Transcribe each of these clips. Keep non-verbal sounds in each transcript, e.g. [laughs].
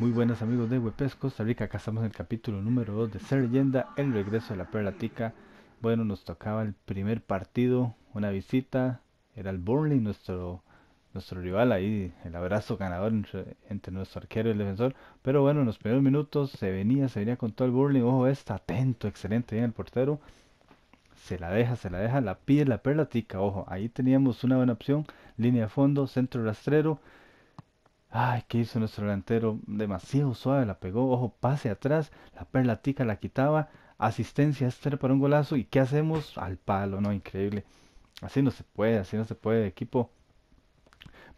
Muy buenas amigos de Huepescos, Costa acá estamos en el capítulo número 2 de Ser Leyenda, el regreso de la Perla Tica. Bueno, nos tocaba el primer partido, una visita, era el Burnley, nuestro, nuestro rival ahí, el abrazo ganador entre, nuestro arquero y el defensor. Pero bueno, en los primeros minutos se venía, se venía con todo el Burnley, ojo, está atento, excelente, bien el portero. Se la deja, se la deja, la pide la Perla Tica, ojo, ahí teníamos una buena opción, línea de fondo, centro rastrero Ay, qué hizo nuestro delantero? Demasiado suave, la pegó, ojo, pase atrás, la perla tica la quitaba, asistencia extra para un golazo, ¿y qué hacemos? Al palo, ¿no? Increíble. Así no se puede, así no se puede, equipo.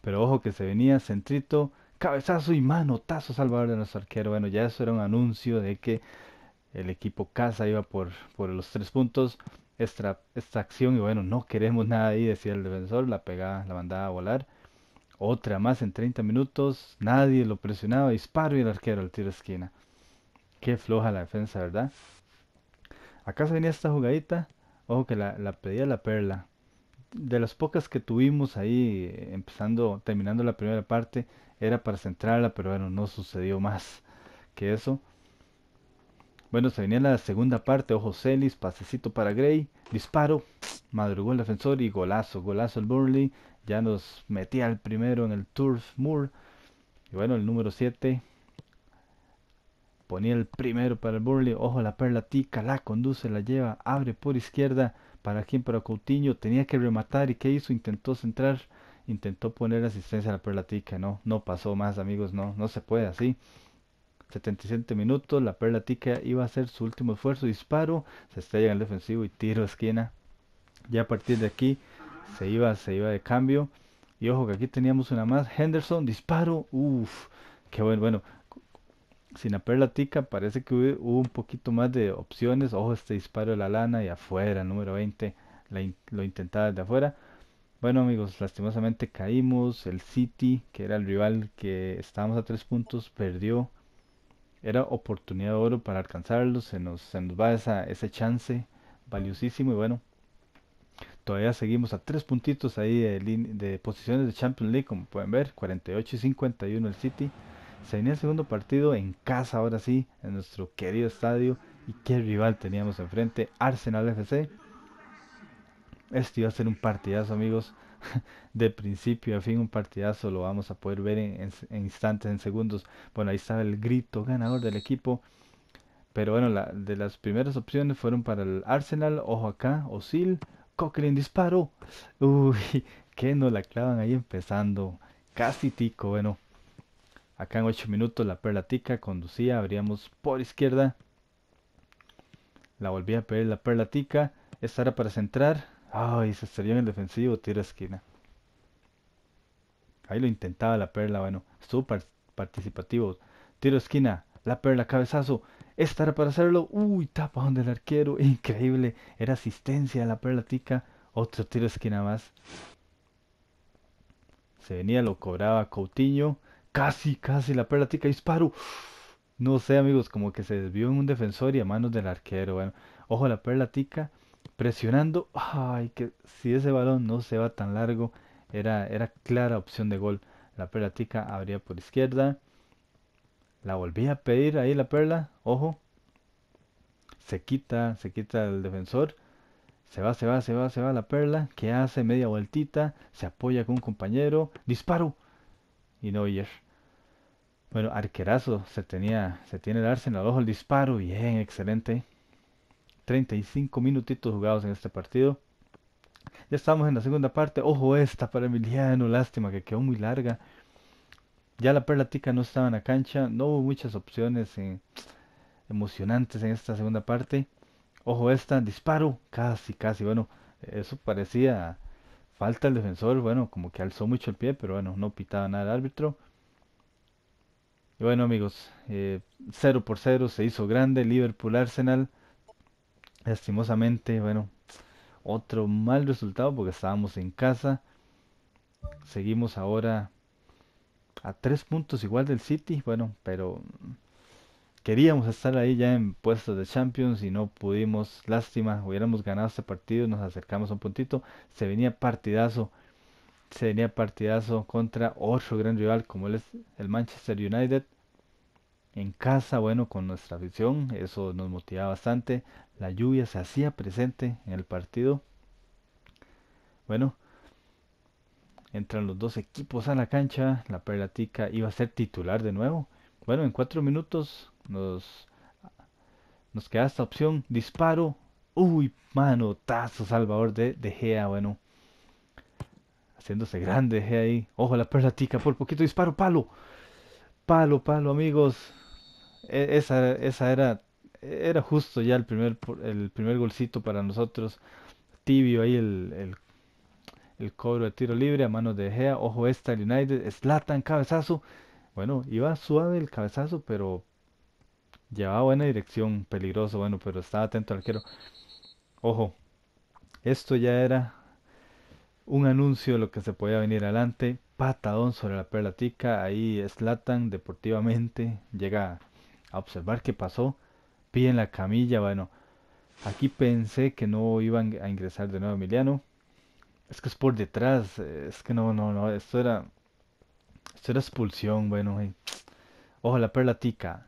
Pero ojo que se venía centrito, cabezazo y manotazo salvador de nuestro arquero. Bueno, ya eso era un anuncio de que el equipo Casa iba por, por los tres puntos. Esta, esta acción, y bueno, no queremos nada ahí, decía el defensor, la pegada, la mandaba a volar otra más en 30 minutos, nadie lo presionaba, disparo y el arquero al tiro esquina. Qué floja la defensa, ¿verdad? Acá se venía esta jugadita, ojo que la, pedía la perla. De las pocas que tuvimos ahí, empezando, terminando la primera parte, era para centrarla, pero bueno, no sucedió más que eso. Bueno, se venía la segunda parte, ojo Celis, pasecito para Gray, disparo, madrugó el defensor y golazo, golazo el Burley, ya nos metía el primero en el Turf Moor. Y bueno, el número 7 ponía el primero para el Burley. Ojo, la perla tica, la conduce, la lleva, abre por izquierda. ¿Para quien Para Coutinho. Tenía que rematar. ¿Y qué hizo? Intentó centrar. Intentó poner asistencia a la perla tica. No, no pasó más, amigos. No, no se puede así. 77 minutos. La perla tica iba a hacer su último esfuerzo. Disparo. Se estrella en el defensivo y tiro a esquina. Ya a partir de aquí se iba, se iba de cambio. Y ojo que aquí teníamos una más. Henderson, disparo. uff, qué bueno. Bueno, sin la tica parece que hubo, un poquito más de opciones. Ojo este disparo de la lana y afuera, número 20. lo intentaba desde afuera. Bueno amigos, lastimosamente caímos. El City, que era el rival que estábamos a tres puntos, perdió. Era oportunidad de oro para alcanzarlo. Se nos, se nos va esa, ese chance valiosísimo. Y bueno, Todavía seguimos a tres puntitos ahí de, posiciones de Champions League, como pueden ver, 48 y 51 el City. Se venía el segundo partido en casa, ahora sí, en nuestro querido estadio. ¿Y qué rival teníamos enfrente? Arsenal FC. Este iba a ser un partidazo, amigos. [laughs] De principio a fin, un partidazo. Lo vamos a poder ver en, instantes, en segundos. Bueno, ahí estaba el grito ganador del equipo. Pero bueno, la, de las primeras opciones fueron para el Arsenal, ojo acá, Osil, Coquelin disparó. Uy, [laughs] que no la clavan ahí empezando. Casi tico, bueno. Acá en 8 minutos la perla tica conducía, abríamos por izquierda. La volvía a pedir la perla tica. Esta era para centrar. Ay, se estrelló en el defensivo, tiro esquina. Ahí lo intentaba la perla, bueno. Estuvo participativo. Tiro esquina. La perla, cabezazo estar para hacerlo. Uy, tapón del arquero, [laughs] increíble. Era asistencia a la perla tica. Otro tiro esquina más. Se venía, lo cobraba Coutinho. Casi, casi la perla tica, disparo. No sé, amigos, como que se desvió en un defensor y a manos del arquero. Bueno, ojo, la perla tica presionando. Ay, que si ese balón no se va tan largo, era, era clara opción de gol. La perla tica abría por izquierda. La volví a pedir ahí la perla. Ojo. Se quita, se quita el defensor. Se va, se va, se va, se va la perla. Que hace media vueltita. Se apoya con un compañero. Disparo. Y no yer. Bueno, arquerazo. Se tenía, se tiene el Arsenal. Ojo el disparo. Bien, excelente. 35 minutitos jugados en este partido. Ya estamos en la segunda parte. Ojo esta para Emiliano. Lástima que quedó muy larga. Ya la perla tica no estaba en la cancha, no hubo muchas opciones eh, emocionantes en esta segunda parte. Ojo esta, disparo, casi, casi, bueno, eso parecía falta el defensor, bueno, como que alzó mucho el pie, pero bueno, no pitaba nada el árbitro. Y bueno amigos, eh, 0 por 0 se hizo grande Liverpool Arsenal. Lastimosamente, bueno, otro mal resultado porque estábamos en casa. Seguimos ahora a tres puntos igual del City, bueno, pero queríamos estar ahí ya en puestos de Champions y no pudimos, lástima, hubiéramos ganado este partido, nos acercamos a un puntito, se venía partidazo, se venía partidazo contra otro gran rival como es el Manchester United. En casa, bueno, con nuestra afición, eso nos motivaba bastante. La lluvia se hacía presente en el partido. Bueno, Entran los dos equipos a la cancha. La Perlatica iba a ser titular de nuevo. Bueno, en cuatro minutos nos, nos queda esta opción. Disparo. Uy, manotazo Salvador de, de Gea. Bueno, haciéndose grande Gea ahí. Ojo la Perlatica. Por poquito disparo. Palo. Palo, palo, amigos. E, esa, era era justo ya el primer el primer golcito para nosotros tibio ahí el, el, el cobro de tiro libre a manos de Gea, ojo esta United, Slatan, cabezazo. Bueno, iba suave el cabezazo, pero llevaba buena dirección, peligroso, bueno, pero estaba atento al arquero. Ojo, esto ya era un anuncio de lo que se podía venir adelante. Patadón sobre la tica ahí Slatan deportivamente llega a observar qué pasó, en la camilla, bueno, aquí pensé que no iban a ingresar de nuevo Emiliano, es que es por detrás. Es que no, no, no. Esto era. era expulsión, bueno. Ojo, la perlatica.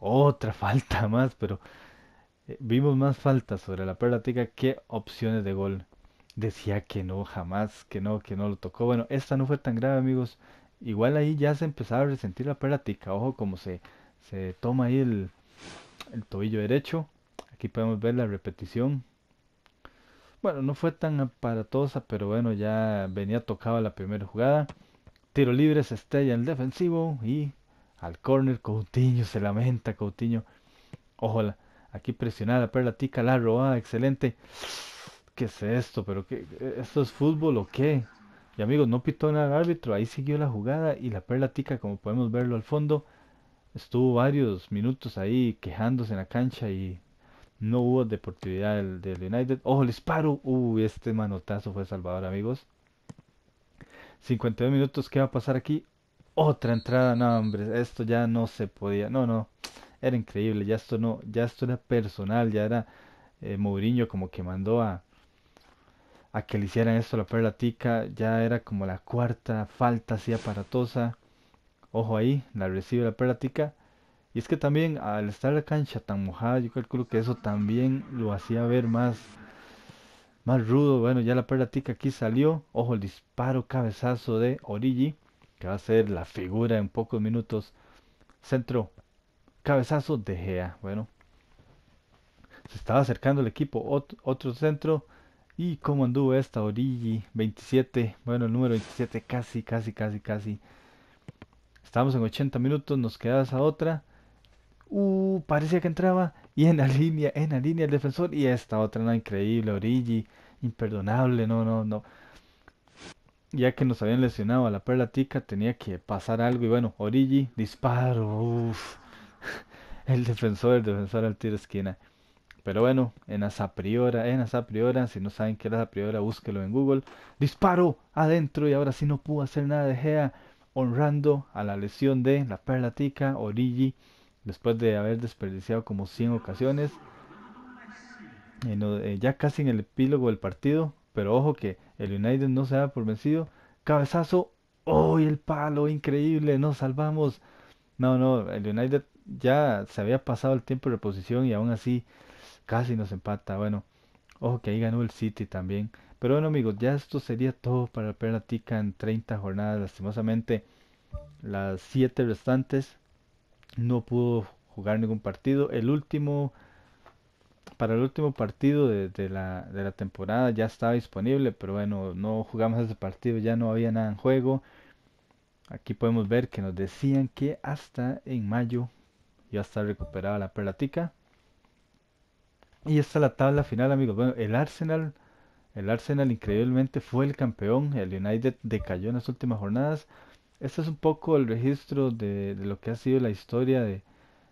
Otra [laughs] falta más, pero. Eh, vimos más faltas sobre la perlatica que opciones de gol. Decía que no, jamás, que no, que no lo tocó. Bueno, esta no fue tan grave, amigos. Igual ahí ya se empezaba a resentir la perlatica. Ojo, como se, se toma ahí el, el tobillo derecho. Aquí podemos ver la repetición bueno, no fue tan aparatosa, pero bueno, ya venía tocaba la primera jugada. Tiro libre, se estrella el defensivo y al corner Coutinho, se lamenta Coutinho. Ojalá, aquí presionada, perla tica, la robada, excelente. ¿Qué es esto? ¿Pero ¿Esto es fútbol o qué? Y amigos, no pitó nada el árbitro, ahí siguió la jugada y la perla tica, como podemos verlo al fondo, estuvo varios minutos ahí quejándose en la cancha y no hubo deportividad del, del United. ¡Ojo, el disparo! ¡Uy, este manotazo fue salvador, amigos! 52 minutos, ¿qué va a pasar aquí? Otra entrada, no, hombre, esto ya no se podía. No, no, era increíble. Ya esto no, ya esto era personal, ya era eh, Mourinho como que mandó a, a que le hicieran esto a la perla tica. Ya era como la cuarta falta así aparatosa. Ojo ahí, la recibe la perla tica. Y es que también al estar la cancha tan mojada, yo calculo que eso también lo hacía ver más, más rudo. Bueno, ya la perla tica aquí salió. Ojo, el disparo, cabezazo de Origi, que va a ser la figura en pocos minutos. Centro, cabezazo de Gea. Bueno, se estaba acercando el equipo. otro centro. Y cómo anduvo esta Origi 27. Bueno, el número 27 casi, casi, casi, casi. Estamos en 80 minutos, nos queda esa otra. Uh, parecía que entraba. Y en la [laughs] línea, en la línea el defensor. Y esta otra, no, increíble, Origi. Imperdonable, no, no, no. Ya que nos habían lesionado a la perla tica, tenía que pasar algo. Y bueno, Origi, disparo. Uf. [laughs] El defensor, el defensor al tiro esquina. Pero bueno, en priora, en priora, si no saben qué es priora, búsquelo en Google. Disparo adentro y ahora sí no pudo hacer nada de Gea, honrando a la lesión de la perla tica, Origi después de haber desperdiciado como 100 ocasiones. ya casi en el epílogo del partido, pero ojo que el United no se da por vencido. Cabezazo, ¡oh! el palo, increíble, nos salvamos. No, no, el United ya se había pasado el tiempo de reposición y aún así casi nos empata. Bueno, ojo que ahí ganó el City también. Pero bueno amigos, ya esto sería todo para Tica en 30 jornadas. Lastimosamente, las 7 restantes no pudo jugar ningún partido. El último, para el último partido de, la, de la temporada ya estaba disponible, pero bueno, no jugamos ese partido, ya no había nada en juego. Aquí podemos ver que nos decían que hasta en mayo ya está recuperada la perlatica. Y esta es la tabla final, amigos. Bueno, el Arsenal, el Arsenal increíblemente fue el campeón. El United decayó en las últimas jornadas este es un poco el registro de, lo que ha sido la historia de,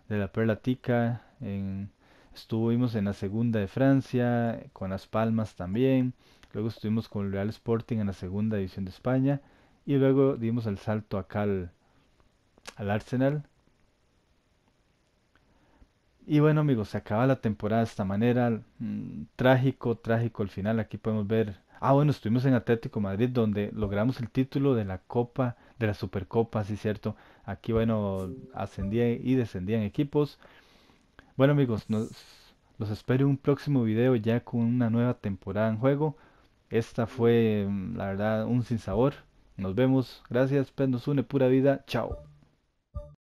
la Perla Tica. En, estuvimos en la segunda de Francia, con Las Palmas también. Luego estuvimos con el Real Sporting en la segunda división de España. Y luego dimos el salto acá al, Arsenal. Y bueno amigos, se acaba la temporada de esta manera. Mm, trágico, trágico el final. Aquí podemos ver. Ah, bueno, estuvimos en Atlético Madrid donde logramos el título de la Copa de la Supercopa, sí, cierto. Aquí, bueno, ascendían y descendían equipos. Bueno, amigos, los espero en un próximo video ya con una nueva temporada en juego. Esta fue, mm, la verdad, un sinsabor. Nos vemos. Gracias, Pendosune, nos une pura vida. Chao.